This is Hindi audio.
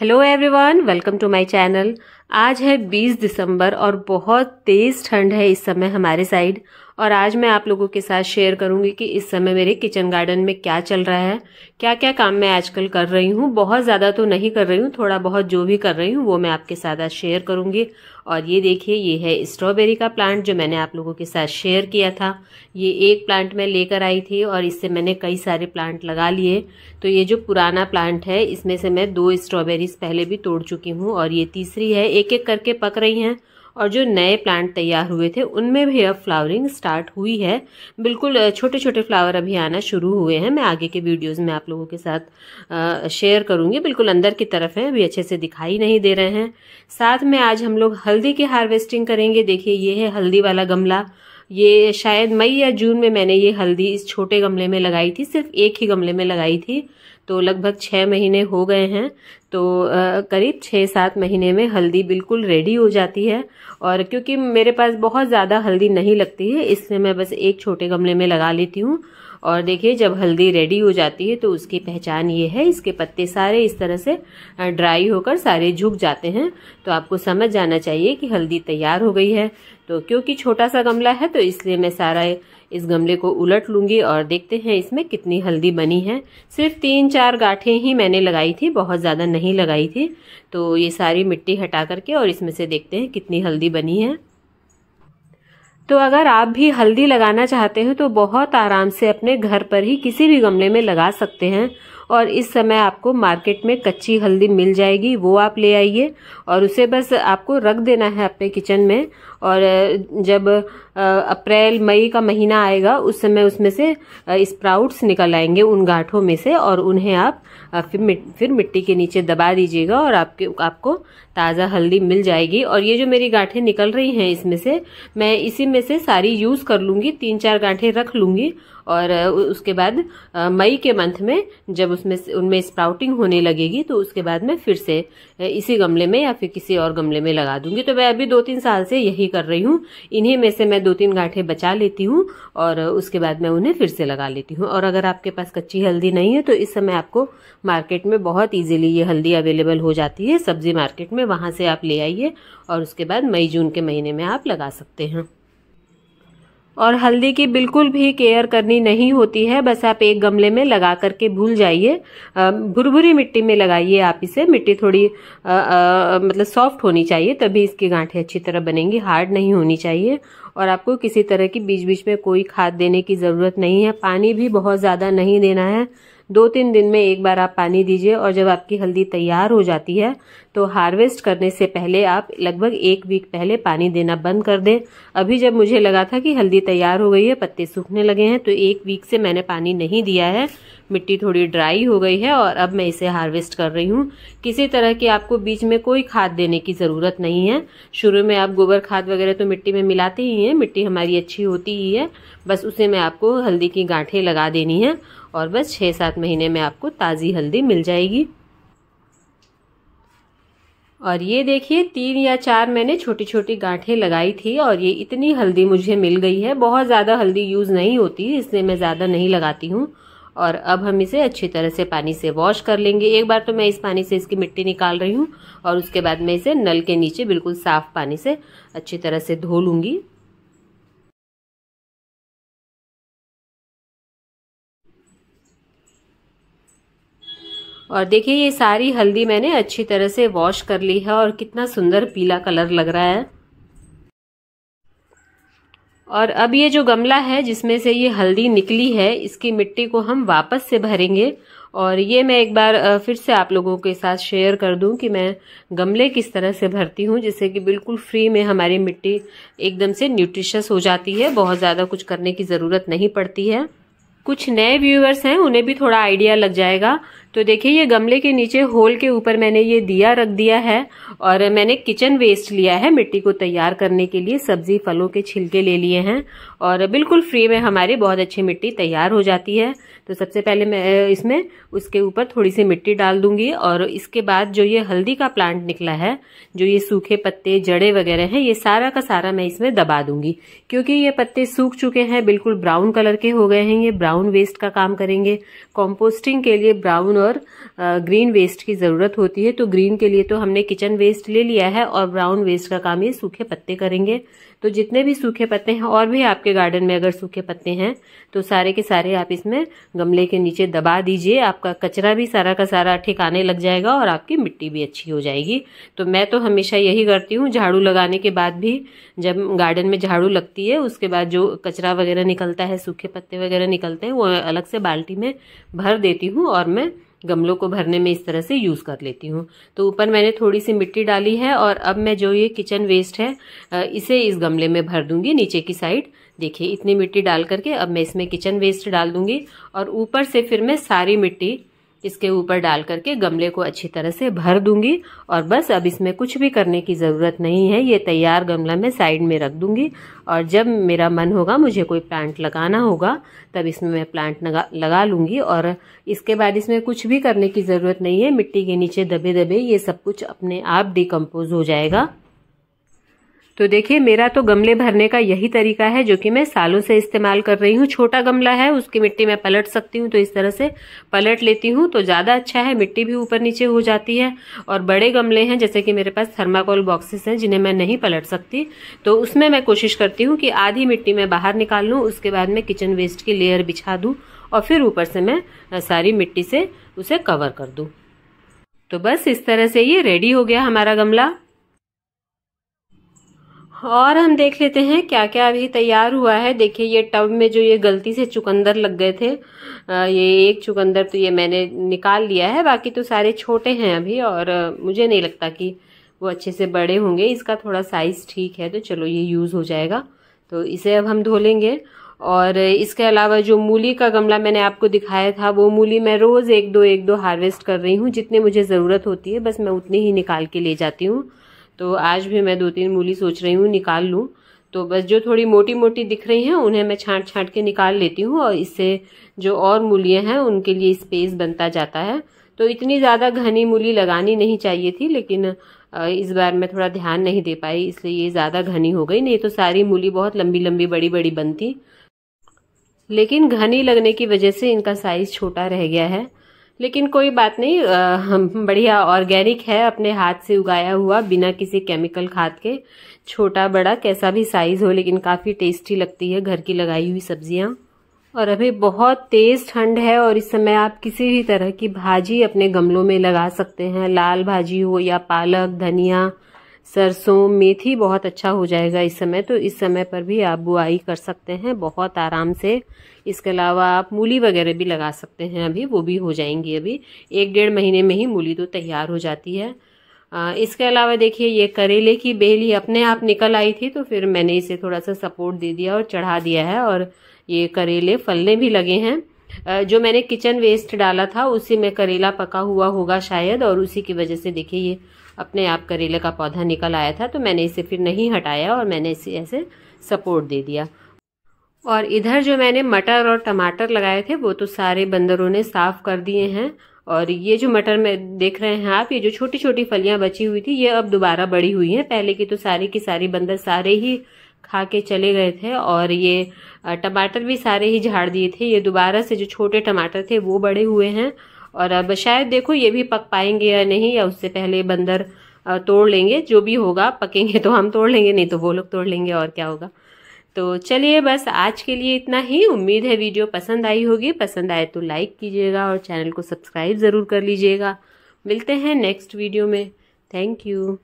hello everyone welcome to my channel आज है 20 दिसंबर और बहुत तेज़ ठंड है इस समय हमारे साइड और आज मैं आप लोगों के साथ शेयर करूंगी कि इस समय मेरे किचन गार्डन में क्या चल रहा है क्या क्या काम मैं आजकल कर रही हूँ बहुत ज़्यादा तो नहीं कर रही हूँ थोड़ा बहुत जो भी कर रही हूँ वो मैं आपके साथ आज शेयर करूँगी और ये देखिए ये है स्ट्रॉबेरी का प्लांट जो मैंने आप लोगों के साथ शेयर किया था ये एक प्लांट मैं लेकर आई थी और इससे मैंने कई सारे प्लांट लगा लिए तो ये जो पुराना प्लांट है इसमें से मैं दो स्ट्रॉबेरीज पहले भी तोड़ चुकी हूँ और ये तीसरी है एक एक करके पक रही हैं और जो नए प्लांट तैयार हुए थे उनमें भी अब फ्लावरिंग स्टार्ट हुई है बिल्कुल छोटे छोटे फ्लावर अभी आना शुरू हुए हैं मैं आगे के वीडियोज़ में आप लोगों के साथ शेयर करूंगी बिल्कुल अंदर की तरफ है अभी अच्छे से दिखाई नहीं दे रहे हैं साथ में आज हम लोग हल्दी की हार्वेस्टिंग करेंगे देखिए ये है हल्दी वाला गमला ये शायद मई या जून में मैंने ये हल्दी इस छोटे गमले में लगाई थी सिर्फ एक ही गमले में लगाई थी तो लगभग छः महीने हो गए हैं तो करीब छः सात महीने में हल्दी बिल्कुल रेडी हो जाती है और क्योंकि मेरे पास बहुत ज़्यादा हल्दी नहीं लगती है इसलिए मैं बस एक छोटे गमले में लगा लेती हूँ और देखिए जब हल्दी रेडी हो जाती है तो उसकी पहचान ये है इसके पत्ते सारे इस तरह से ड्राई होकर सारे झुक जाते हैं तो आपको समझ जाना चाहिए कि हल्दी तैयार हो गई है तो क्योंकि छोटा सा गमला है तो इसलिए मैं सारा इस गमले को उलट लूंगी और देखते हैं इसमें कितनी हल्दी बनी है सिर्फ तीन चार गाठे ही मैंने लगाई थी बहुत ज़्यादा नहीं लगाई थी तो ये सारी मिट्टी हटा करके और इसमें से देखते हैं कितनी हल्दी बनी है तो अगर आप भी हल्दी लगाना चाहते हो तो बहुत आराम से अपने घर पर ही किसी भी गमले में लगा सकते हैं और इस समय आपको मार्केट में कच्ची हल्दी मिल जाएगी वो आप ले आइए और उसे बस आपको रख देना है अपने किचन में और जब अप्रैल मई का महीना आएगा उस समय उसमें से स्प्राउट्स निकल आएंगे उन गांठों में से और उन्हें आप फिर फिर मिट्टी के नीचे दबा दीजिएगा और आपके आपको ताज़ा हल्दी मिल जाएगी और ये जो मेरी गांठें निकल रही हैं इसमें से मैं इसी में से सारी यूज़ कर लूँगी तीन चार गांठें रख लूँगी और उसके बाद मई के मंथ में जब उसमें उनमें स्प्राउटिंग होने लगेगी तो उसके बाद मैं फिर से इसी गमले में या फिर किसी और गमले में लगा दूंगी तो मैं अभी दो तीन साल से यही कर रही हूँ इन्हीं में से मैं दो तीन गांठे बचा लेती हूँ और उसके बाद मैं उन्हें फिर से लगा लेती हूँ और अगर आपके पास कच्ची हल्दी नहीं है तो इस समय आपको मार्केट में बहुत ईजिली ये हल्दी अवेलेबल हो जाती है सब्जी मार्केट में वहाँ से आप ले आइए और उसके बाद मई जून के महीने में आप लगा सकते हैं और हल्दी की बिल्कुल भी केयर करनी नहीं होती है बस आप एक गमले में लगा करके भूल जाइए भुरभुरी मिट्टी में लगाइए आप इसे मिट्टी थोड़ी आ, आ, मतलब सॉफ्ट होनी चाहिए तभी इसकी गांठें अच्छी तरह बनेंगी हार्ड नहीं होनी चाहिए और आपको किसी तरह की बीच बीच में कोई खाद देने की ज़रूरत नहीं है पानी भी बहुत ज़्यादा नहीं देना है दो तीन दिन में एक बार आप पानी दीजिए और जब आपकी हल्दी तैयार हो जाती है तो हार्वेस्ट करने से पहले आप लगभग एक वीक पहले पानी देना बंद कर दें अभी जब मुझे लगा था कि हल्दी तैयार हो गई है पत्ते सूखने लगे हैं तो एक वीक से मैंने पानी नहीं दिया है मिट्टी थोड़ी ड्राई हो गई है और अब मैं इसे हार्वेस्ट कर रही हूँ किसी तरह की आपको बीच में कोई खाद देने की ज़रूरत नहीं है शुरू में आप गोबर खाद वगैरह तो मिट्टी में मिलाते ही हैं मिट्टी हमारी अच्छी होती ही है बस उसे मैं आपको हल्दी की गांठें लगा देनी है और बस छः सात महीने में आपको ताज़ी हल्दी मिल जाएगी और ये देखिए तीन या चार मैंने छोटी छोटी गांठें लगाई थी और ये इतनी हल्दी मुझे मिल गई है बहुत ज़्यादा हल्दी यूज़ नहीं होती इसलिए मैं ज़्यादा नहीं लगाती हूँ और अब हम इसे अच्छी तरह से पानी से वॉश कर लेंगे एक बार तो मैं इस पानी से इसकी मिट्टी निकाल रही हूँ और उसके बाद मैं इसे नल के नीचे बिल्कुल साफ पानी से अच्छी तरह से धो लूँगी और देखिए ये सारी हल्दी मैंने अच्छी तरह से वॉश कर ली है और कितना सुंदर पीला कलर लग रहा है और अब ये जो गमला है जिसमें से ये हल्दी निकली है इसकी मिट्टी को हम वापस से भरेंगे और ये मैं एक बार फिर से आप लोगों के साथ शेयर कर दूं कि मैं गमले किस तरह से भरती हूँ जिससे कि बिल्कुल फ्री में हमारी मिट्टी एकदम से न्यूट्रिशस हो जाती है बहुत ज़्यादा कुछ करने की ज़रूरत नहीं पड़ती है कुछ नए व्यूअर्स हैं उन्हें भी थोड़ा आइडिया लग जाएगा तो देखिए ये गमले के नीचे होल के ऊपर मैंने ये दिया रख दिया है और मैंने किचन वेस्ट लिया है मिट्टी को तैयार करने के लिए सब्जी फलों के छिलके ले लिए हैं और बिल्कुल फ्री में हमारी बहुत अच्छी मिट्टी तैयार हो जाती है तो सबसे पहले मैं इसमें उसके ऊपर थोड़ी सी मिट्टी डाल दूंगी और इसके बाद जो ये हल्दी का प्लांट निकला है जो ये सूखे पत्ते जड़े वगैरह हैं ये सारा का सारा मैं इसमें दबा दूंगी क्योंकि ये पत्ते सूख चुके हैं बिल्कुल ब्राउन कलर के हो गए हैं ये ब्राउन वेस्ट का काम करेंगे कॉम्पोस्टिंग के लिए ब्राउन और ग्रीन वेस्ट की ज़रूरत होती है तो ग्रीन के लिए तो हमने किचन वेस्ट ले लिया है और ब्राउन वेस्ट का काम ये सूखे पत्ते करेंगे तो जितने भी सूखे पत्ते हैं और भी आपके गार्डन में अगर सूखे पत्ते हैं तो सारे के सारे आप इसमें गमले के नीचे दबा दीजिए आपका कचरा भी सारा का सारा ठिकाने लग जाएगा और आपकी मिट्टी भी अच्छी हो जाएगी तो मैं तो हमेशा यही करती हूँ झाड़ू लगाने के बाद भी जब गार्डन में झाड़ू लगती है उसके बाद जो कचरा वगैरह निकलता है सूखे पत्ते वगैरह निकलते हैं वो अलग से बाल्टी में भर देती हूँ और मैं गमलों को भरने में इस तरह से यूज़ कर लेती हूँ तो ऊपर मैंने थोड़ी सी मिट्टी डाली है और अब मैं जो ये किचन वेस्ट है इसे इस गमले में भर दूंगी नीचे की साइड देखिए इतनी मिट्टी डाल करके अब मैं इसमें किचन वेस्ट डाल दूंगी और ऊपर से फिर मैं सारी मिट्टी इसके ऊपर डाल करके गमले को अच्छी तरह से भर दूंगी और बस अब इसमें कुछ भी करने की ज़रूरत नहीं है ये तैयार गमला मैं साइड में रख दूंगी और जब मेरा मन होगा मुझे कोई प्लांट लगाना होगा तब इसमें मैं प्लांट लगा लगा लूँगी और इसके बाद इसमें कुछ भी करने की ज़रूरत नहीं है मिट्टी के नीचे दबे दबे ये सब कुछ अपने आप डिकम्पोज हो जाएगा तो देखिए मेरा तो गमले भरने का यही तरीका है जो कि मैं सालों से इस्तेमाल कर रही हूँ छोटा गमला है उसकी मिट्टी मैं पलट सकती हूँ तो इस तरह से पलट लेती हूँ तो ज़्यादा अच्छा है मिट्टी भी ऊपर नीचे हो जाती है और बड़े गमले हैं जैसे कि मेरे पास थर्माकोल बॉक्सेस हैं जिन्हें मैं नहीं पलट सकती तो उसमें मैं कोशिश करती हूँ कि आधी मिट्टी मैं बाहर निकाल लूँ उसके बाद मैं किचन वेस्ट की लेयर बिछा दूँ और फिर ऊपर से मैं सारी मिट्टी से उसे कवर कर दूँ तो बस इस तरह से ये रेडी हो गया हमारा गमला और हम देख लेते हैं क्या क्या अभी तैयार हुआ है देखिए ये टब में जो ये गलती से चुकंदर लग गए थे ये एक चुकंदर तो ये मैंने निकाल लिया है बाकी तो सारे छोटे हैं अभी और मुझे नहीं लगता कि वो अच्छे से बड़े होंगे इसका थोड़ा साइज़ ठीक है तो चलो ये यूज़ हो जाएगा तो इसे अब हम धो लेंगे और इसके अलावा जो मूली का गमला मैंने आपको दिखाया था वो मूली मैं रोज़ एक दो एक दो हार्वेस्ट कर रही हूँ जितने मुझे ज़रूरत होती है बस मैं उतनी ही निकाल के ले जाती हूँ तो आज भी मैं दो तीन मूली सोच रही हूँ निकाल लूँ तो बस जो थोड़ी मोटी मोटी दिख रही हैं उन्हें मैं छांट छांट के निकाल लेती हूँ और इससे जो और मूलियाँ हैं उनके लिए स्पेस बनता जाता है तो इतनी ज़्यादा घनी मूली लगानी नहीं चाहिए थी लेकिन इस बार मैं थोड़ा ध्यान नहीं दे पाई इसलिए ये ज़्यादा घनी हो गई नहीं तो सारी मूली बहुत लंबी लंबी बड़ी बड़ी बनती लेकिन घनी लगने की वजह से इनका साइज़ छोटा रह गया है लेकिन कोई बात नहीं हम बढ़िया ऑर्गेनिक है अपने हाथ से उगाया हुआ बिना किसी केमिकल खाद के छोटा बड़ा कैसा भी साइज हो लेकिन काफ़ी टेस्टी लगती है घर की लगाई हुई सब्जियाँ और अभी बहुत तेज ठंड है और इस समय आप किसी भी तरह की भाजी अपने गमलों में लगा सकते हैं लाल भाजी हो या पालक धनिया सरसों मेथी बहुत अच्छा हो जाएगा इस समय तो इस समय पर भी आप बुआई कर सकते हैं बहुत आराम से इसके अलावा आप मूली वगैरह भी लगा सकते हैं अभी वो भी हो जाएंगी अभी एक डेढ़ महीने में ही मूली तो तैयार हो जाती है इसके अलावा देखिए ये करेले की बेली अपने आप निकल आई थी तो फिर मैंने इसे थोड़ा सा सपोर्ट दे दिया और चढ़ा दिया है और ये करेले फलने भी लगे हैं जो मैंने किचन वेस्ट डाला था उसी में करेला पका हुआ होगा शायद और उसी की वजह से देखिए ये अपने आप करेले का पौधा निकल आया था तो मैंने इसे फिर नहीं हटाया और मैंने इसे ऐसे सपोर्ट दे दिया और इधर जो मैंने मटर और टमाटर लगाए थे वो तो सारे बंदरों ने साफ कर दिए हैं और ये जो मटर में देख रहे हैं आप ये जो छोटी छोटी फलियां बची हुई थी ये अब दोबारा बड़ी हुई हैं पहले की तो सारी की सारी बंदर सारे ही खा के चले गए थे और ये टमाटर भी सारे ही झाड़ दिए थे ये दोबारा से जो छोटे टमाटर थे वो बड़े हुए हैं और अब शायद देखो ये भी पक पाएंगे या नहीं या उससे पहले बंदर तोड़ लेंगे जो भी होगा पकेंगे तो हम तोड़ लेंगे नहीं तो वो लोग तोड़ लेंगे और क्या होगा तो चलिए बस आज के लिए इतना ही उम्मीद है वीडियो पसंद आई होगी पसंद आए तो लाइक कीजिएगा और चैनल को सब्सक्राइब ज़रूर कर लीजिएगा मिलते हैं नेक्स्ट वीडियो में थैंक यू